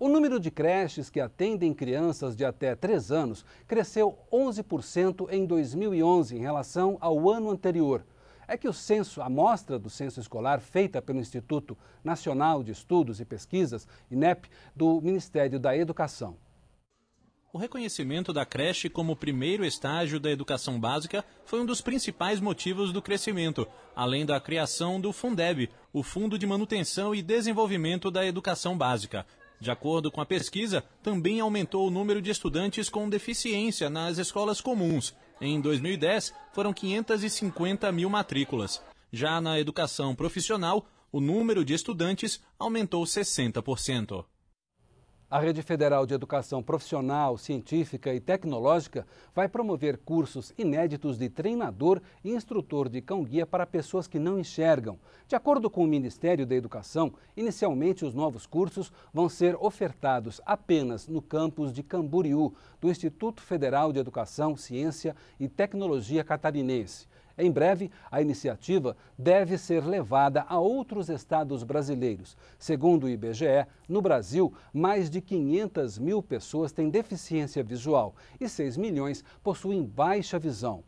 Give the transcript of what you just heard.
O número de creches que atendem crianças de até 3 anos cresceu 11% em 2011 em relação ao ano anterior. É que o censo, a amostra do censo escolar feita pelo Instituto Nacional de Estudos e Pesquisas, INEP, do Ministério da Educação. O reconhecimento da creche como primeiro estágio da educação básica foi um dos principais motivos do crescimento, além da criação do Fundeb, o Fundo de Manutenção e Desenvolvimento da Educação Básica, de acordo com a pesquisa, também aumentou o número de estudantes com deficiência nas escolas comuns. Em 2010, foram 550 mil matrículas. Já na educação profissional, o número de estudantes aumentou 60%. A Rede Federal de Educação Profissional, Científica e Tecnológica vai promover cursos inéditos de treinador e instrutor de cão-guia para pessoas que não enxergam. De acordo com o Ministério da Educação, inicialmente os novos cursos vão ser ofertados apenas no campus de Camboriú, do Instituto Federal de Educação, Ciência e Tecnologia Catarinense. Em breve, a iniciativa deve ser levada a outros estados brasileiros. Segundo o IBGE, no Brasil, mais de 500 mil pessoas têm deficiência visual e 6 milhões possuem baixa visão.